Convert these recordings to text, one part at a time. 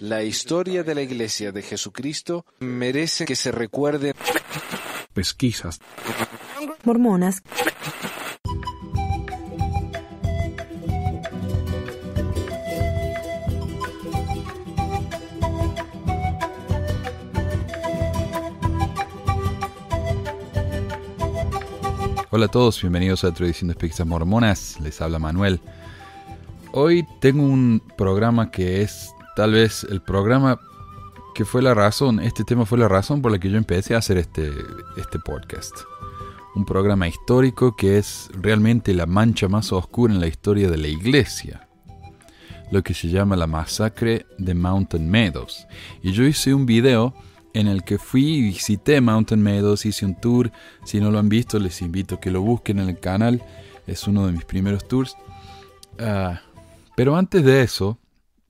La historia de la Iglesia de Jesucristo merece que se recuerde. Pesquisas. Mormonas. Hola a todos, bienvenidos a de pesquisas Mormonas, les habla Manuel. Hoy tengo un programa que es tal vez el programa que fue la razón, este tema fue la razón por la que yo empecé a hacer este, este podcast. Un programa histórico que es realmente la mancha más oscura en la historia de la iglesia. Lo que se llama la masacre de Mountain Meadows. Y yo hice un video en el que fui y visité Mountain Meadows, hice un tour. Si no lo han visto, les invito a que lo busquen en el canal. Es uno de mis primeros tours. Ah, pero antes de eso,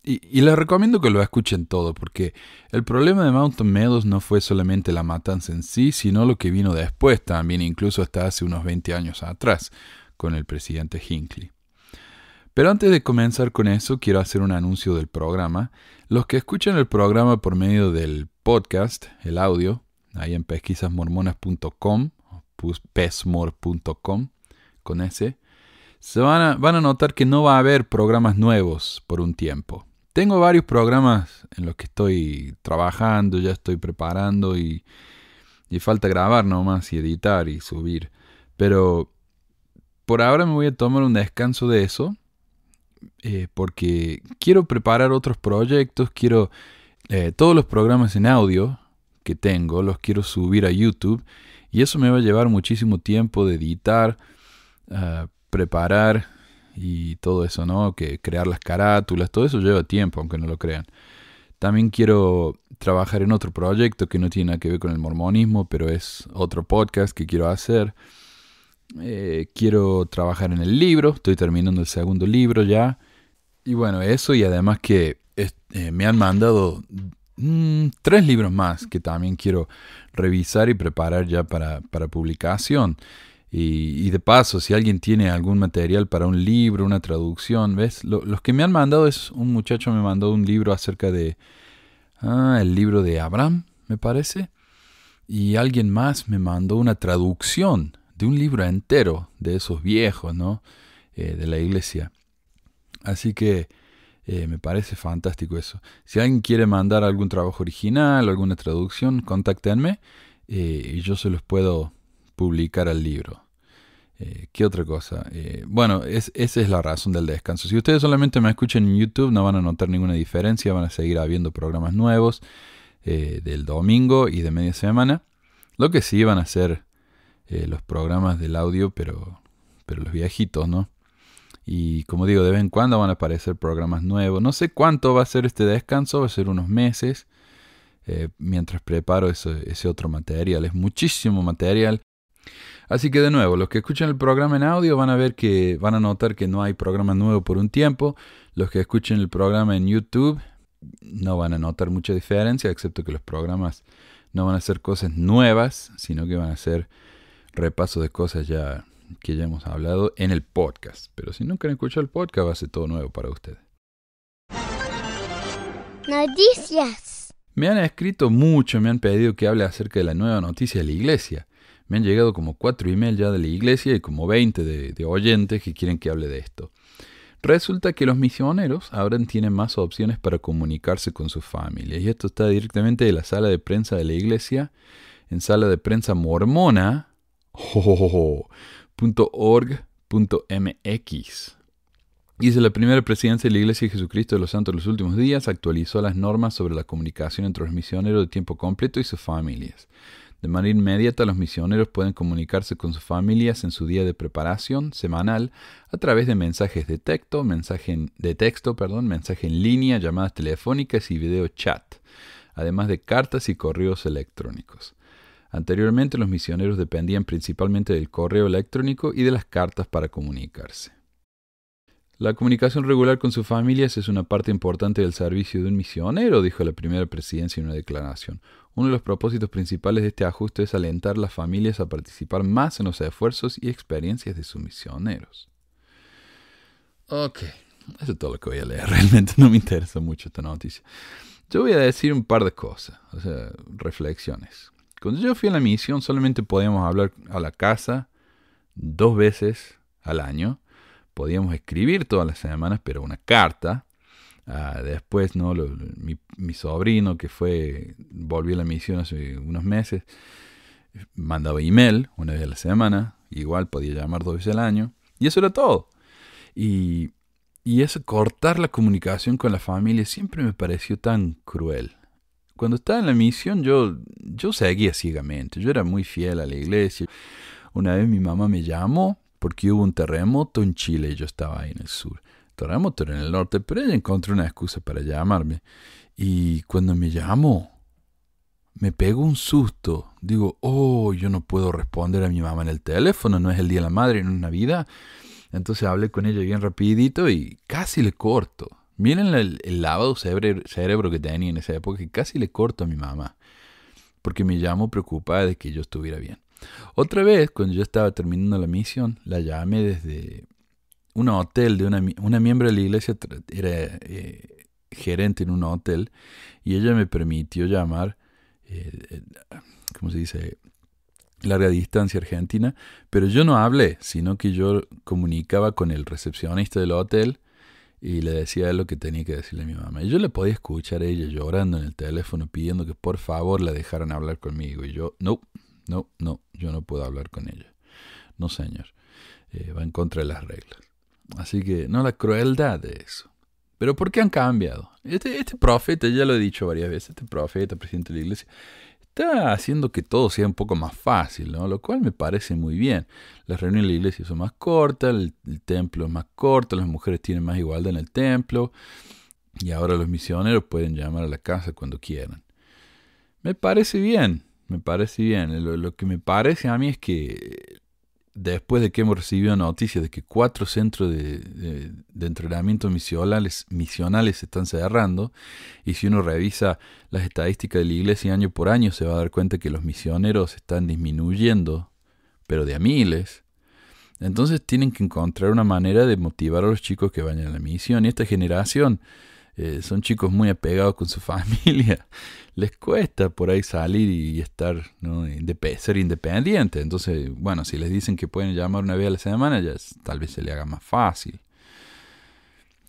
y, les recomiendo que lo escuchen todo, porque el problema de Mountain Meadows no fue solamente la matanza en sí, sino lo que vino después también, incluso hasta hace unos 20 años atrás, con el presidente Hinckley. Pero antes de comenzar con eso, quiero hacer un anuncio del programa. Los que escuchan el programa por medio del podcast, el audio, ahí en pesquisasmormonas.com, pesmor.com, con ese, se van a notar que no va a haber programas nuevos por un tiempo. Tengo varios programas en los que estoy trabajando, ya estoy preparando y, y falta grabar nomás y editar y subir. Pero por ahora me voy a tomar un descanso de eso eh, porque quiero preparar otros proyectos, quiero eh, todos los programas en audio que tengo, los quiero subir a YouTube y eso me va a llevar muchísimo tiempo de editar, ah, preparar y todo eso, ¿no? Que crear las carátulas, todo eso lleva tiempo, aunque no lo crean. También quiero trabajar en otro proyecto que no tiene nada que ver con el mormonismo, pero es otro podcast que quiero hacer. Eh, quiero trabajar en el libro, estoy terminando el segundo libro ya. Y bueno, eso y además que eh, me han mandado mm, tres libros más que también quiero revisar y preparar ya para, para publicación. Y, de paso, si alguien tiene algún material para un libro, una traducción, ¿ves? los que me han mandado es un muchacho me mandó un libro acerca de... Ah, el libro de Abraham, me parece. Y alguien más me mandó una traducción de un libro entero de esos viejos, ¿no? Eh, de la iglesia. Así que eh, me parece fantástico eso. Si alguien quiere mandar algún trabajo original, alguna traducción, contáctenme eh, y yo se los puedo publicar al libro. Eh, ¿Qué otra cosa? Eh, bueno, esa es la razón del descanso. Si ustedes solamente me escuchan en YouTube, no van a notar ninguna diferencia, van a seguir habiendo programas nuevos eh, del domingo y de media semana. Lo que sí van a ser los programas del audio, pero, pero los viejitos, ¿no? Y como digo, de vez en cuando van a aparecer programas nuevos. No sé cuánto va a ser este descanso, va a ser unos meses, mientras preparo ese, ese otro material. Es muchísimo material. Así que de nuevo, los que escuchan el programa en audio van a ver que van a notar que no hay programa nuevo por un tiempo. Los que escuchen el programa en YouTube no van a notar mucha diferencia, excepto que los programas no van a ser cosas nuevas, sino que van a ser repaso de cosas ya que ya hemos hablado en el podcast. Pero si nunca han escuchado el podcast, va a ser todo nuevo para ustedes. Noticias. Me han escrito mucho, me han pedido que hable acerca de la nueva noticia de la iglesia. Me han llegado como cuatro emails ya de la iglesia y como 20 de, oyentes que quieren que hable de esto. Resulta que los misioneros ahora tienen más opciones para comunicarse con sus familias. Y esto está directamente de la sala de prensa de la iglesia, en sala de prensa mormona. Dice la primera presidencia de la Iglesia de Jesucristo de los Santos de los últimos días actualizó las normas sobre la comunicación entre los misioneros de tiempo completo y sus familias. De manera inmediata los misioneros pueden comunicarse con sus familias en su día de preparación semanal a través de mensajes de texto, mensaje en, de texto, perdón, mensaje en línea, llamadas telefónicas y video chat, además de cartas y correos electrónicos. Anteriormente los misioneros dependían principalmente del correo electrónico y de las cartas para comunicarse. La comunicación regular con sus familias es una parte importante del servicio de un misionero, dijo la primera presidencia en una declaración. Uno de los propósitos principales de este ajuste es alentar a las familias a participar más en los esfuerzos y experiencias de sus misioneros. Ok, eso es todo lo que voy a leer. Realmente no me interesa mucho esta noticia. Yo voy a decir un par de cosas, o sea, reflexiones. Cuando yo fui a la misión solamente podíamos hablar a la casa dos veces al año podíamos escribir todas las semanas, pero una carta. Ah, después, ¿no? mi, sobrino, que fue, volvió a la misión hace unos meses, mandaba email una vez a la semana, igual podía llamar dos veces al año, y eso era todo. Y, y eso, cortar la comunicación con la familia, siempre me pareció tan cruel. Cuando estaba en la misión, yo, yo seguía ciegamente, yo era muy fiel a la iglesia. Una vez mi mamá me llamó porque hubo un terremoto en Chile y yo estaba ahí en el sur. Terremoto en el norte, pero ella encontró una excusa para llamarme. Y cuando me llamo, me pego un susto. Digo, oh, yo no puedo responder a mi mamá en el teléfono, no es el Día de la Madre, no es Navidad. Entonces hablé con ella bien rapidito y casi le corto. Miren el, el lavado cerebro, que tenía en esa época y casi le corto a mi mamá. Porque me llamó preocupada de que yo estuviera bien. Otra vez, cuando yo estaba terminando la misión, la llamé desde un hotel de una, una miembro de la iglesia, era eh, gerente en un hotel, y ella me permitió llamar, eh, eh, ¿cómo se dice? larga distancia argentina, pero yo no hablé, sino que yo comunicaba con el recepcionista del hotel y le decía lo que tenía que decirle a mi mamá. Y yo le podía escuchar a ella llorando en el teléfono pidiendo que por favor la dejaran hablar conmigo. Y yo, no, no, no, yo no puedo hablar con ella No, señor. Eh, va en contra de las reglas. Así que, no, la crueldad de eso. Pero ¿por qué han cambiado? Este, este, profeta, ya lo he dicho varias veces, este profeta, presidente de la iglesia, está haciendo que todo sea un poco más fácil, ¿no? lo cual me parece muy bien. Las reuniones de la iglesia son más cortas, el, templo es más corto, las mujeres tienen más igualdad en el templo y ahora los misioneros pueden llamar a la casa cuando quieran. Me parece bien, me parece bien. Lo, que me parece a mí es que después de que hemos recibido noticias de que cuatro centros de, entrenamiento misionales, misionales se están cerrando, y si uno revisa las estadísticas de la iglesia año por año, se va a dar cuenta que los misioneros están disminuyendo, pero de a miles. Entonces tienen que encontrar una manera de motivar a los chicos que vayan a la misión. Y esta generación eh, son chicos muy apegados con su familia. Les cuesta por ahí salir y estar, ser independiente. Entonces, bueno, si les dicen que pueden llamar una vez a la semana, ya tal vez se le haga más fácil.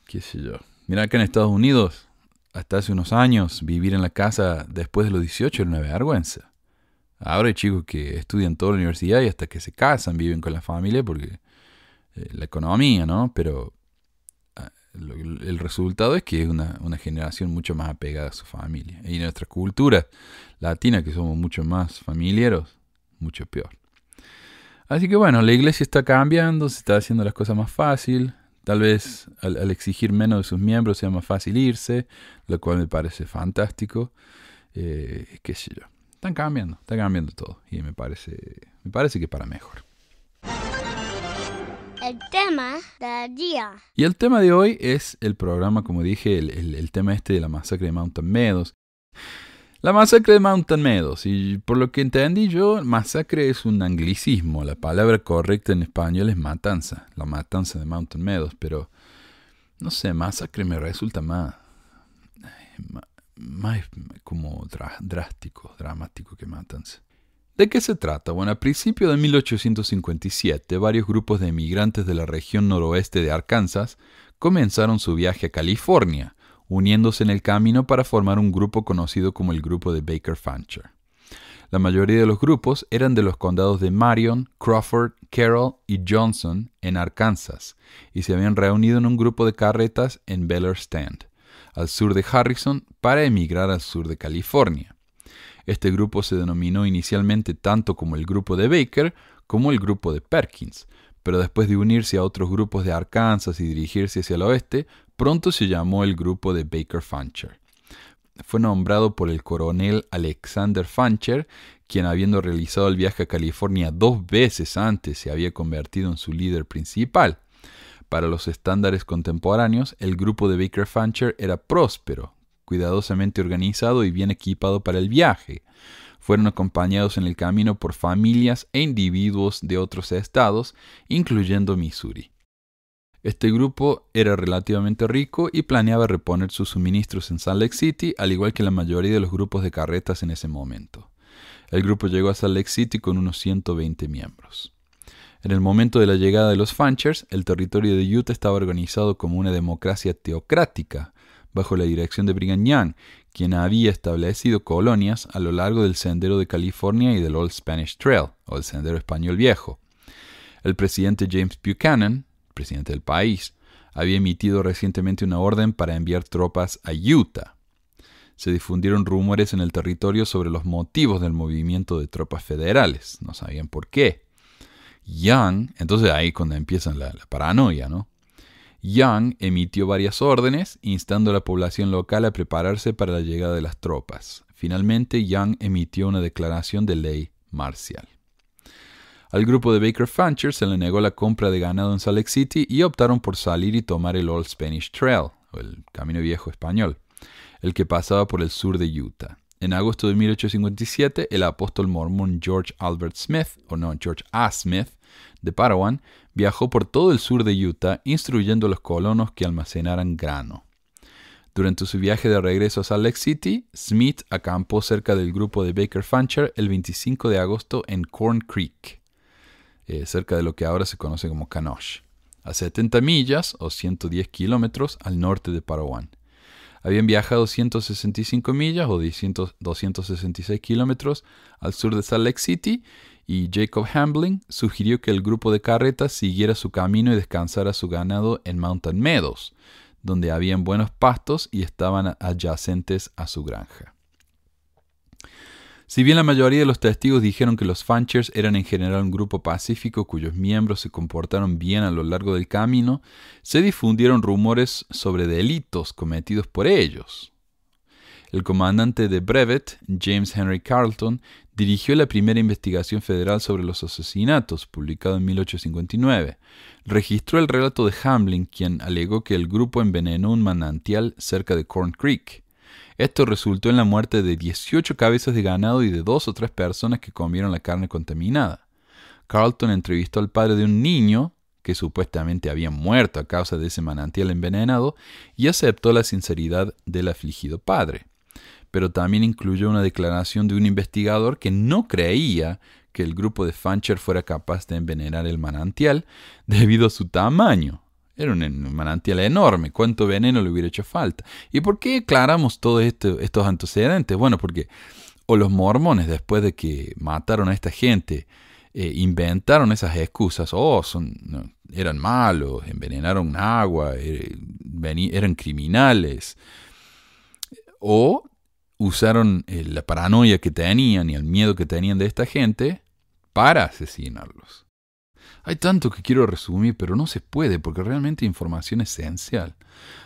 Qué sé yo. Mira que en Estados Unidos, hasta hace unos años, vivir en la casa después de los 18 era una vergüenza. Ahora hay chicos que estudian toda la universidad y hasta que se casan viven con la familia porque eh, la economía, ¿no? Pero el resultado es que es una, generación mucho más apegada a su familia. Y nuestra cultura latina, que somos mucho más familiaros, mucho peor. Así que bueno, la iglesia está cambiando, se está haciendo las cosas más fácil. Tal vez al, exigir menos de sus miembros sea más fácil irse, lo cual me parece fantástico. Eh, qué sé yo. Están cambiando, está cambiando todo. Y me parece, me parece que para mejor. El tema del día. Y el tema de hoy es el programa, como dije, el, el, tema este de la masacre de Mountain Meadows. La masacre de Mountain Meadows, y por lo que entendí yo, masacre es un anglicismo. La palabra correcta en español es matanza, la matanza de Mountain Meadows, pero no sé, masacre me resulta más, más, más como drástico, dramático que matanza. ¿De qué se trata? Bueno, a principios de 1857, varios grupos de emigrantes de la región noroeste de Arkansas comenzaron su viaje a California, uniéndose en el camino para formar un grupo conocido como el Grupo de Baker Fancher. La mayoría de los grupos eran de los condados de Marion, Crawford, Carroll y Johnson en Arkansas, y se habían reunido en un grupo de carretas en Beller Stand, al sur de Harrison, para emigrar al sur de California. Este grupo se denominó inicialmente tanto como el grupo de Baker como el grupo de Perkins, pero después de unirse a otros grupos de Arkansas y dirigirse hacia el oeste, pronto se llamó el grupo de Baker Fancher. Fue nombrado por el coronel Alexander Fancher, quien habiendo realizado el viaje a California dos veces antes se había convertido en su líder principal. Para los estándares contemporáneos, el grupo de Baker Fancher era próspero, cuidadosamente organizado y bien equipado para el viaje. Fueron acompañados en el camino por familias e individuos de otros estados, incluyendo Missouri. Este grupo era relativamente rico y planeaba reponer sus suministros en Salt Lake City, al igual que la mayoría de los grupos de carretas en ese momento. El grupo llegó a Salt Lake City con unos 120 miembros. En el momento de la llegada de los Fanchers, el territorio de Utah estaba organizado como una democracia teocrática, bajo la dirección de Brigham Young, quien había establecido colonias a lo largo del Sendero de California y del Old Spanish Trail, o el Sendero Español Viejo. El presidente James Buchanan, presidente del país, había emitido recientemente una orden para enviar tropas a Utah. Se difundieron rumores en el territorio sobre los motivos del movimiento de tropas federales, no sabían por qué. Young, entonces ahí cuando empiezan la paranoia, ¿no? Young emitió varias órdenes, instando a la población local a prepararse para la llegada de las tropas. Finalmente, Young emitió una declaración de ley marcial. Al grupo de Baker Fancher se le negó la compra de ganado en Salt Lake City y optaron por salir y tomar el Old Spanish Trail, o el Camino Viejo Español, el que pasaba por el sur de Utah. En agosto de 1857, el apóstol mormón George Albert Smith, o no, George A. Smith, de Parowan viajó por todo el sur de Utah instruyendo a los colonos que almacenaran grano. Durante su viaje de regreso a Salt Lake City, Smith acampó cerca del grupo de Baker Fancher el 25 de agosto en Corn Creek, eh, cerca de lo que ahora se conoce como Canoche, a 70 millas o 110 kilómetros al norte de Parowan. Habían viajado 165 millas o 266 kilómetros al sur de Salt Lake City y Jacob Hambling sugirió que el grupo de carretas siguiera su camino y descansara su ganado en Mountain Meadows, donde habían buenos pastos y estaban adyacentes a su granja. Si bien la mayoría de los testigos dijeron que los Fanchers eran en general un grupo pacífico cuyos miembros se comportaron bien a lo largo del camino, se difundieron rumores sobre delitos cometidos por ellos. El comandante de Brevet, James Henry Carlton, Dirigió la primera investigación federal sobre los asesinatos, publicado en 1859. Registró el relato de Hamlin, quien alegó que el grupo envenenó un manantial cerca de Corn Creek. Esto resultó en la muerte de 18 cabezas de ganado y de dos o tres personas que comieron la carne contaminada. Carlton entrevistó al padre de un niño que supuestamente había muerto a causa de ese manantial envenenado y aceptó la sinceridad del afligido padre pero también incluyó una declaración de un investigador que no creía que el grupo de Fancher fuera capaz de envenenar el manantial debido a su tamaño. Era un manantial enorme, cuánto veneno le hubiera hecho falta. ¿Y por qué aclaramos todos estos antecedentes? Bueno, porque o los mormones después de que mataron a esta gente, eh, inventaron esas excusas, oh, eran malos, envenenaron agua, eh, eran criminales, o usaron eh, la paranoia que tenían y el miedo que tenían de esta gente para asesinarlos. Hay tanto que quiero resumir, pero no se puede porque realmente información esencial.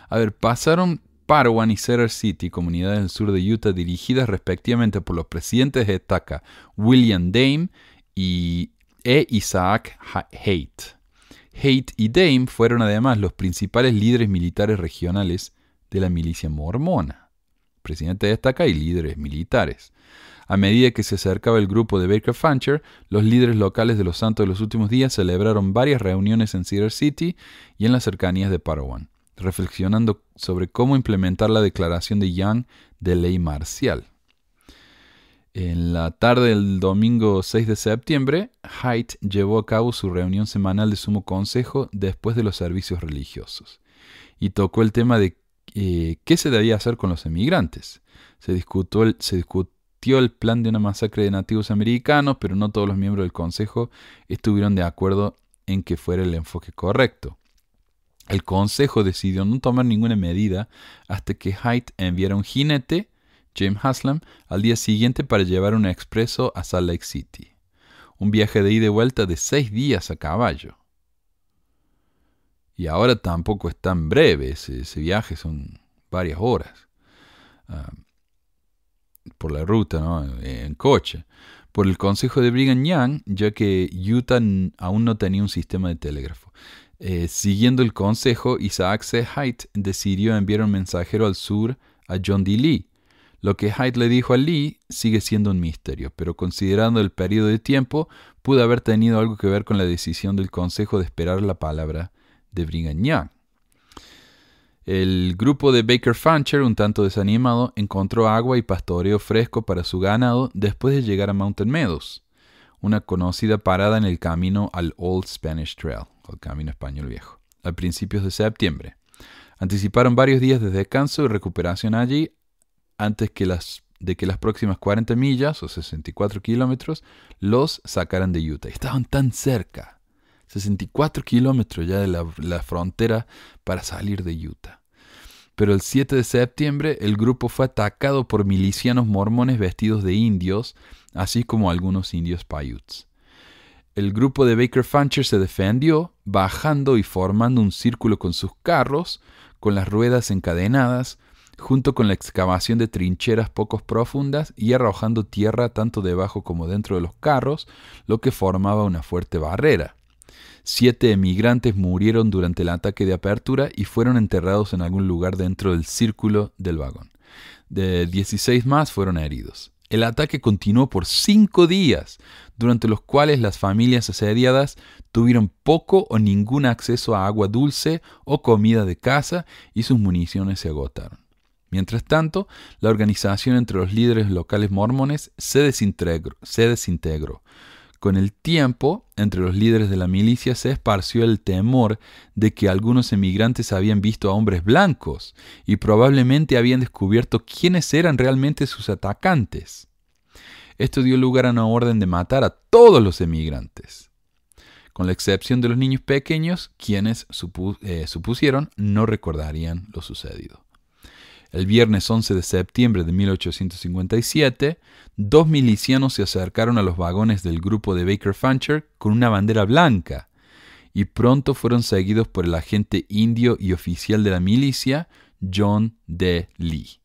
A ver, pasaron Parowan y Cedar City, comunidades del sur de Utah dirigidas respectivamente por los presidentes de TACA, William Dame y e Isaac Haight. Haight y Dame fueron además los principales líderes militares regionales de la milicia mormona presidente de y líderes militares. A medida que se acercaba el grupo de Baker Fancher, los líderes locales de los Santos de los últimos días celebraron varias reuniones en Cedar City y en las cercanías de Parowan, reflexionando sobre cómo implementar la declaración de Young de ley marcial. En la tarde del domingo 6 de septiembre, Haidt llevó a cabo su reunión semanal de sumo consejo después de los servicios religiosos y tocó el tema de eh, qué se debía hacer con los emigrantes. Se, se discutió el plan de una masacre de nativos americanos, pero no todos los miembros del Consejo estuvieron de acuerdo en que fuera el enfoque correcto. El Consejo decidió no tomar ninguna medida hasta que Haidt enviara un jinete, James Haslam, al día siguiente para llevar un expreso a Salt Lake City. Un viaje de ida y vuelta de seis días a caballo. Y ahora tampoco es tan breve ese, viaje, son varias horas ah, por la ruta, ¿no? Eh, en, coche. Por el consejo de Brigham Young, ya que Utah aún no tenía un sistema de telégrafo. Eh, siguiendo el consejo, Isaac C. Haidt decidió enviar un mensajero al sur a John D. Lee. Lo que Haidt le dijo a Lee sigue siendo un misterio, pero considerando el periodo de tiempo, pudo haber tenido algo que ver con la decisión del consejo de esperar la palabra de El grupo de Baker Fancher, un tanto desanimado, encontró agua y pastoreo fresco para su ganado después de llegar a Mountain Meadows, una conocida parada en el camino al Old Spanish Trail, al camino español viejo, a principios de septiembre. Anticiparon varios días de descanso y recuperación allí antes que las, de que las próximas 40 millas o 64 kilómetros los sacaran de Utah. Estaban tan cerca. 64 kilómetros ya de la, frontera para salir de Utah. Pero el 7 de septiembre el grupo fue atacado por milicianos mormones vestidos de indios, así como algunos indios paiutes. El grupo de Baker Fancher se defendió, bajando y formando un círculo con sus carros, con las ruedas encadenadas, junto con la excavación de trincheras poco profundas y arrojando tierra tanto debajo como dentro de los carros, lo que formaba una fuerte barrera. Siete emigrantes murieron durante el ataque de apertura y fueron enterrados en algún lugar dentro del círculo del vagón. De 16 más fueron heridos. El ataque continuó por cinco días, durante los cuales las familias asediadas tuvieron poco o ningún acceso a agua dulce o comida de casa y sus municiones se agotaron. Mientras tanto, la organización entre los líderes locales mormones se desintegró, se desintegró con el tiempo, entre los líderes de la milicia se esparció el temor de que algunos emigrantes habían visto a hombres blancos y probablemente habían descubierto quiénes eran realmente sus atacantes. Esto dio lugar a una orden de matar a todos los emigrantes, con la excepción de los niños pequeños, quienes eh, supusieron no recordarían lo sucedido. El viernes 11 de septiembre de 1857, dos milicianos se acercaron a los vagones del grupo de Baker Fancher con una bandera blanca y pronto fueron seguidos por el agente indio y oficial de la milicia, John D. Lee.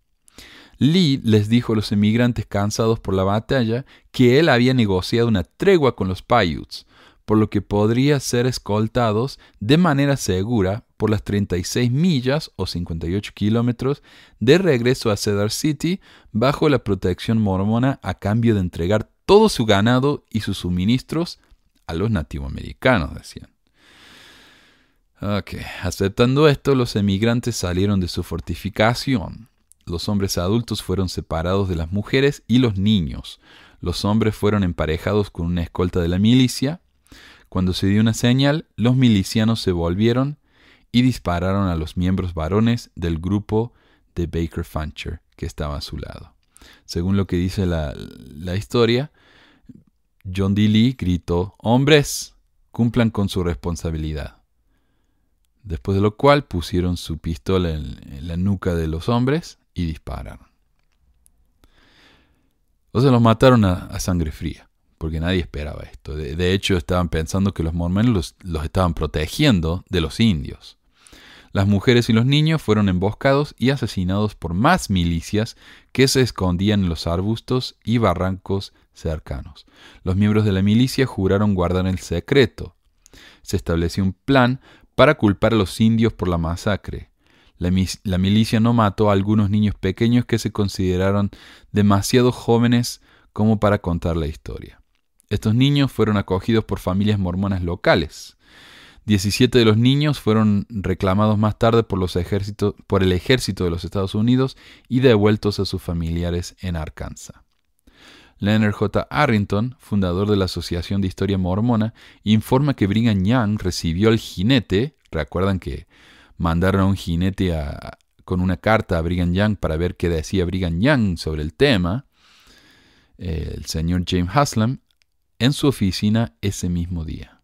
Lee les dijo a los emigrantes cansados por la batalla que él había negociado una tregua con los Paiutes, por lo que podría ser escoltados de manera segura por las 36 millas o 58 kilómetros de regreso a Cedar City bajo la protección mormona a cambio de entregar todo su ganado y sus suministros a los nativoamericanos, decían. Aceptando esto, los emigrantes salieron de su fortificación. Los hombres adultos fueron separados de las mujeres y los niños. Los hombres fueron emparejados con una escolta de la milicia cuando se dio una señal, los milicianos se volvieron y dispararon a los miembros varones del grupo de Baker Funcher que estaba a su lado. Según lo que dice la, historia, John D. Lee gritó, hombres, cumplan con su responsabilidad. Después de lo cual pusieron su pistola en, la nuca de los hombres y dispararon. O sea, los mataron a sangre fría porque nadie esperaba esto. De, hecho, estaban pensando que los mormones los, estaban protegiendo de los indios. Las mujeres y los niños fueron emboscados y asesinados por más milicias que se escondían en los arbustos y barrancos cercanos. Los miembros de la milicia juraron guardar el secreto. Se estableció un plan para culpar a los indios por la masacre. la, milicia no mató a algunos niños pequeños que se consideraron demasiado jóvenes como para contar la historia. Estos niños fueron acogidos por familias mormonas locales. 17 de los niños fueron reclamados más tarde por, el ejército de los Estados Unidos y devueltos a sus familiares en Arkansas. Leonard J. Arrington, fundador de la Asociación de Historia Mormona, informa que Brigham Young recibió al jinete, recuerdan que mandaron a un jinete a, con una carta a Brigham Young para ver qué decía Brigham Young sobre el tema, el señor James Haslam, en su oficina ese mismo día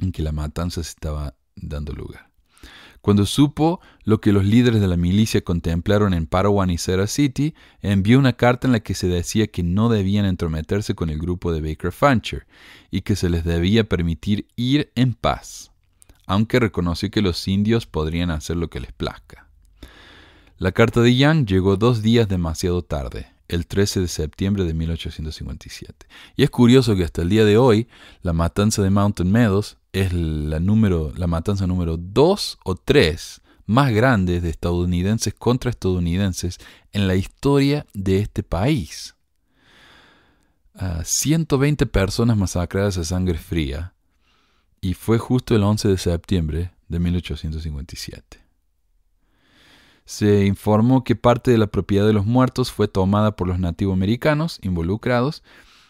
en que la matanza se estaba dando lugar. Cuando supo lo que los líderes de la milicia contemplaron en Paraguay y sera City, envió una carta en la que se decía que no debían entrometerse con el grupo de Baker Fancher y que se les debía permitir ir en paz, aunque reconoció que los indios podrían hacer lo que les plazca. La carta de Young llegó dos días demasiado tarde, el 13 de septiembre de 1857. Y es curioso que hasta el día de hoy la matanza de Mountain Meadows es la, número, la matanza número 2 o 3 más grande de estadounidenses contra estadounidenses en la historia de este país. 120 ah, personas masacradas a sangre fría y fue justo el 11 de septiembre de 1857 se informó que parte de la propiedad de los muertos fue tomada por los americanos involucrados.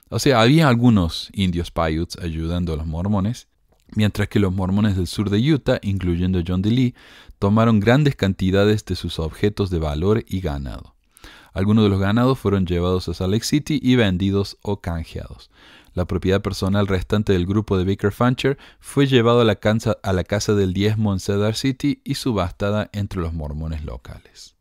O sea, había algunos indios Paiutes ayudando a los mormones, mientras que los mormones del sur de Utah, incluyendo John D. Lee, tomaron grandes cantidades de sus objetos de valor y ganado. Algunos de los ganados fueron llevados a Salt Lake City y vendidos o canjeados. La propiedad personal restante del grupo de Baker Fancher fue llevado a la, casa, del 10 en City y subastada entre los mormones locales.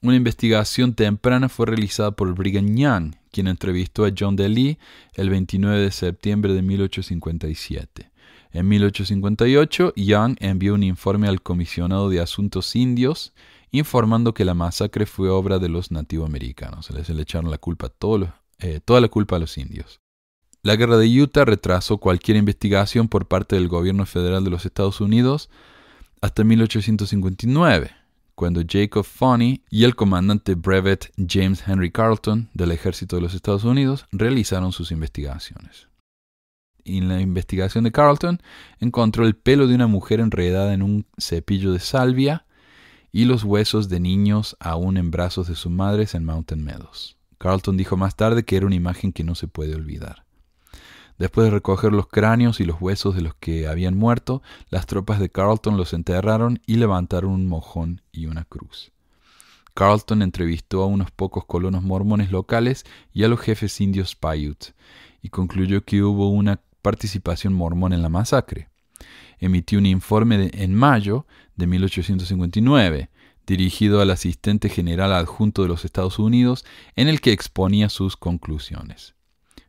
Una investigación temprana fue realizada por Brigham Young, quien entrevistó a John DeLee el 29 de septiembre de 1857. En 1858, Young envió un informe al comisionado de asuntos indios informando que la masacre fue obra de los nativoamericanos. Les le echaron la culpa a todos los eh, toda la culpa a los indios. La guerra de Utah retrasó cualquier investigación por parte del gobierno federal de los Estados Unidos hasta 1859, cuando Jacob Funny y el comandante brevet James Henry Carlton del ejército de los Estados Unidos realizaron sus investigaciones. en la investigación de Carlton encontró el pelo de una mujer enredada en un cepillo de salvia y los huesos de niños aún en brazos de sus madres en Mountain Meadows. Carlton dijo más tarde que era una imagen que no se puede olvidar. Después de recoger los cráneos y los huesos de los que habían muerto, las tropas de Carlton los enterraron y levantaron un mojón y una cruz. Carlton entrevistó a unos pocos colonos mormones locales y a los jefes indios Paiute, y concluyó que hubo una participación mormón en la masacre. Emitió un informe en mayo de 1859, dirigido al asistente general adjunto de los Estados Unidos, en el que exponía sus conclusiones.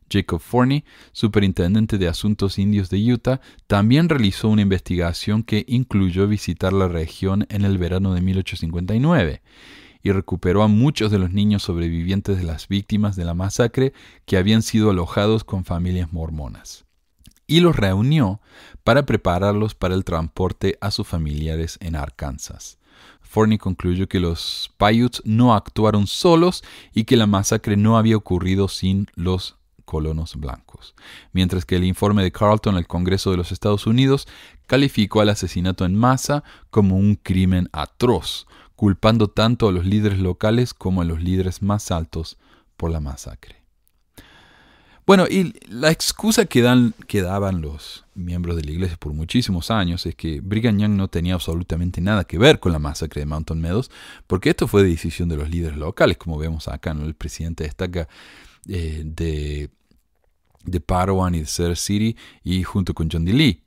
Jacob Forney, superintendente de Asuntos Indios de Utah, también realizó una investigación que incluyó visitar la región en el verano de 1859 y recuperó a muchos de los niños sobrevivientes de las víctimas de la masacre que habían sido alojados con familias mormonas y los reunió para prepararlos para el transporte a sus familiares en Arkansas. Forney concluyó que los Paiutes no actuaron solos y que la masacre no había ocurrido sin los colonos blancos, mientras que el informe de Carlton al Congreso de los Estados Unidos calificó al asesinato en masa como un crimen atroz, culpando tanto a los líderes locales como a los líderes más altos por la masacre. Bueno, y la excusa que, dan, que daban los miembros de la iglesia por muchísimos años es que Brigham Young no tenía absolutamente nada que ver con la masacre de Mountain Meadows, porque esto fue decisión de los líderes locales, como vemos acá, ¿no? El presidente destaca eh, de, de Parowan y de Cedar City, y junto con John D. Lee.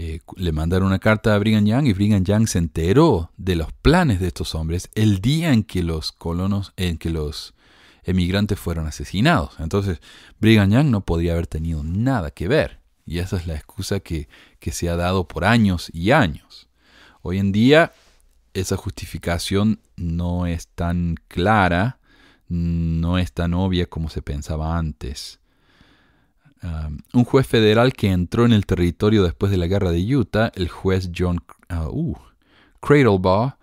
Eh, le mandaron una carta a Brigham Young y Brigham Young se enteró de los planes de estos hombres el día en que los colonos, en que los emigrantes fueron asesinados. Entonces, Brigham Young no podría haber tenido nada que ver. Y esa es la excusa que, se ha dado por años y años. Hoy en día, esa justificación no es tan clara, no es tan obvia como se pensaba antes. Um, un juez federal que entró en el territorio después de la guerra de Utah, el juez John uh, uh Cradlebaugh,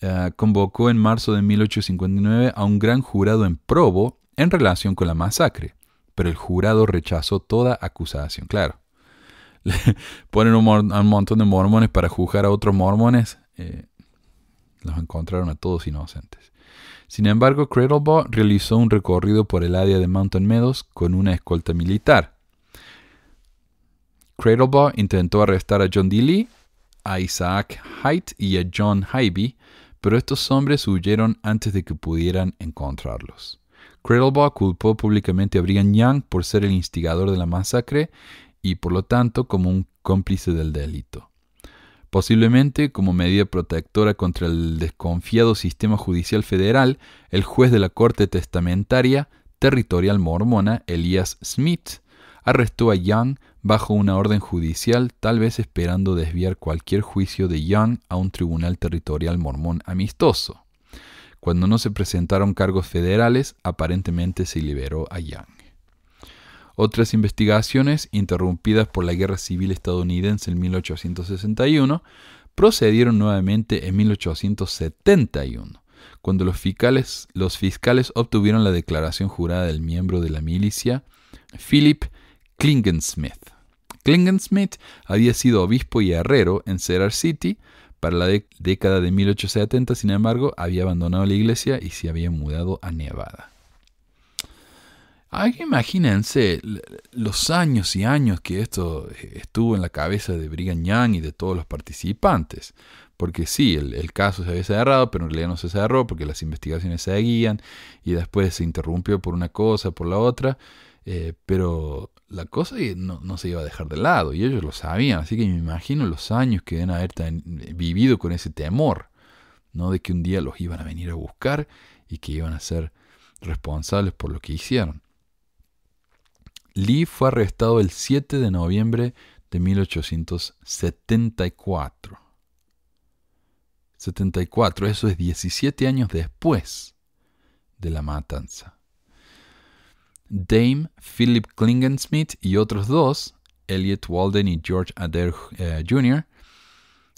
eh, convocó en marzo de 1859 a un gran jurado en probo en relación con la masacre, pero el jurado rechazó toda acusación, claro. ponen un, un, montón de mormones para juzgar a otros mormones, eh, los encontraron a todos inocentes. Sin embargo, Cradlebaugh realizó un recorrido por el área de Mountain Meadows con una escolta militar. Cradlebaugh intentó arrestar a John D. Lee, a Isaac Haidt y a John Hybe, pero estos hombres huyeron antes de que pudieran encontrarlos. Cradlebaugh culpó públicamente a Brian Young por ser el instigador de la masacre y por lo tanto como un cómplice del delito. Posiblemente como medida protectora contra el desconfiado sistema judicial federal, el juez de la Corte Testamentaria Territorial Mormona, Elias Smith, arrestó a Young bajo una orden judicial, tal vez esperando desviar cualquier juicio de Young a un tribunal territorial mormón amistoso. Cuando no se presentaron cargos federales, aparentemente se liberó a Young. Otras investigaciones, interrumpidas por la Guerra Civil estadounidense en 1861, procedieron nuevamente en 1871, cuando los fiscales, los fiscales obtuvieron la declaración jurada del miembro de la milicia, Philip Klingensmith. Klingensmith había sido obispo y herrero en Cedar City para la década de 1870, sin embargo, había abandonado la iglesia y se había mudado a Nevada. imagínense los años y años que esto eh, estuvo en la cabeza de Brigham Young y de todos los participantes. Porque sí, el, caso se había cerrado, pero en realidad no se cerró porque las investigaciones seguían y después se interrumpió por una cosa, por la otra. Eh, pero la cosa no, se iba a dejar de lado y ellos lo sabían, así que me imagino los años que deben haber eh, vivido con ese temor, ¿no? De que un día los iban a venir a buscar y que iban a ser responsables por lo que hicieron. Lee fue arrestado el 7 de noviembre de 1874. 74, eso es 17 años después de la matanza. Dame, Philip Klingensmith y otros dos, Elliot Walden y George Adair eh, Jr.,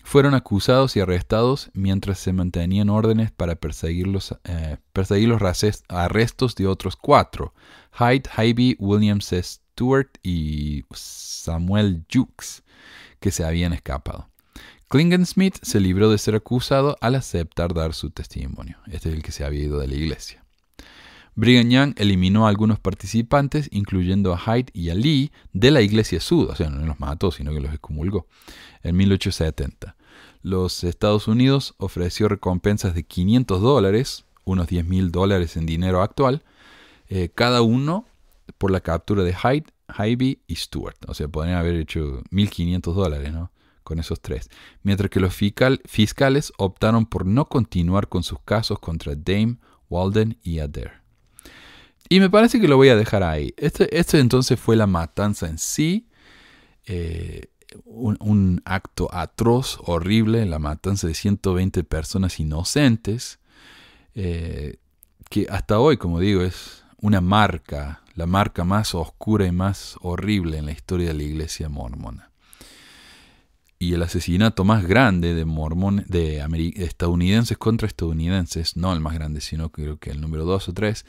fueron acusados y arrestados mientras se mantenían órdenes para perseguir los, eh, perseguir los arrestos de otros cuatro, Hyde, William Williams Stewart y Samuel Jukes, que se habían escapado. Klingensmith se libró de ser acusado al aceptar dar su testimonio. Este es el que se había ido de la iglesia. Brigham Young eliminó a algunos participantes, incluyendo a Hyde y a Lee, de la iglesia sud, o sea, no los mató, sino que los excomulgó, en 1870. Los Estados Unidos ofreció recompensas de 500 dólares, unos 10.000 mil dólares en dinero actual, eh, cada uno por la captura de Hyde, Hybe y Stewart. O sea, podrían haber hecho 1.500 dólares, ¿no? con esos tres, mientras que los fiscales optaron por no continuar con sus casos contra Dame, Walden y Adair. Y me parece que lo voy a dejar ahí. Este, este entonces fue la matanza en sí, eh, un, acto atroz, horrible, la matanza de 120 personas inocentes, eh, que hasta hoy, como digo, es una marca, la marca más oscura y más horrible en la historia de la iglesia mormona y el asesinato más grande de mormones, de estadounidenses contra estadounidenses, no el más grande, sino creo que el número dos o tres,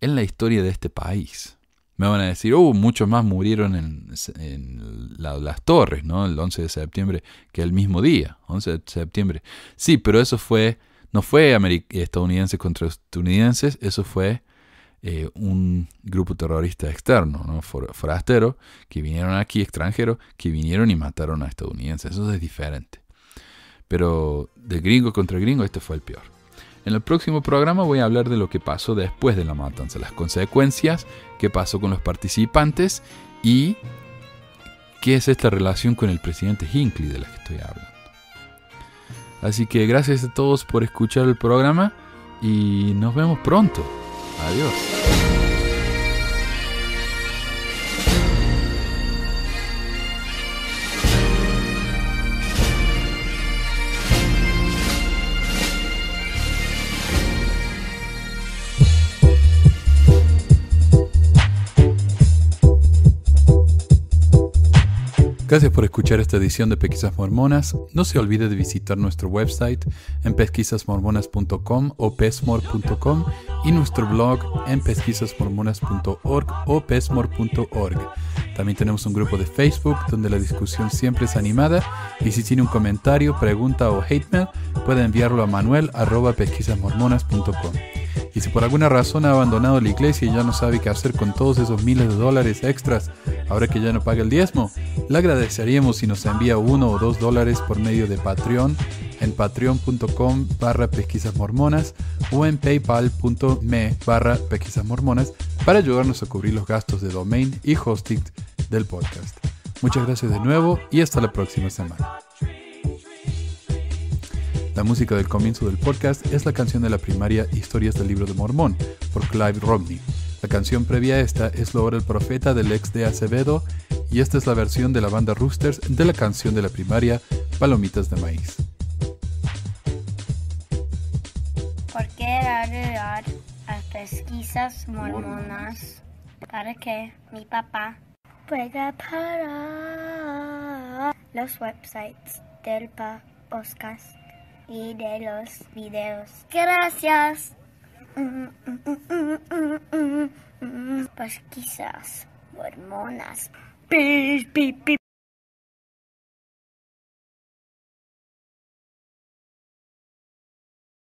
en la historia de este país. Me van a decir, oh, muchos más murieron en, las torres, ¿no? El 11 de septiembre, que el mismo día, 11 de septiembre. Sí, pero eso fue, no fue estadounidenses contra estadounidenses, eso fue eh, un grupo terrorista externo, forastero, que vinieron aquí, extranjeros, que vinieron y mataron a estadounidenses. Eso es diferente. Pero de gringo contra gringo, este fue el peor. En el próximo programa voy a hablar de lo que pasó después de la matanza, las consecuencias, qué pasó con los participantes y qué es esta relación con el presidente Hinckley de la que estoy hablando. Así que gracias a todos por escuchar el programa y nos vemos pronto. Adiós. Gracias por escuchar esta edición de Pesquisas Mormonas. No se olvide de visitar nuestro website en pesquisasmormonas.com o pesmor.com y nuestro blog en pesquisasmormonas.org o pesmor.org. También tenemos un grupo de Facebook donde la discusión siempre es animada y si tiene un comentario, pregunta o hate mail puede enviarlo a manuel.pesquisasmormonas.com. Y si por alguna razón ha abandonado la iglesia y ya no sabe qué hacer con todos esos miles de dólares extras ahora que ya no paga el diezmo, le agradeceríamos si nos envía uno o dos dólares por medio de Patreon en patreon.com barra pesquisas mormonas o en paypal.me barra pesquisas mormonas para ayudarnos a cubrir los gastos de domain y hosting del podcast. Muchas gracias de nuevo y hasta la próxima semana. La música del comienzo del podcast es la canción de la primaria Historias del Libro de Mormón, por Clive Romney. La canción previa a esta es Lo el Profeta del ex de Acevedo, y esta es la versión de la banda Roosters de la canción de la primaria Palomitas de Maíz. ¿Por qué a pesquisas mormonas para que mi papá pueda parar los websites del podcast? y de los videos. Gracias. pues quizás hormonas.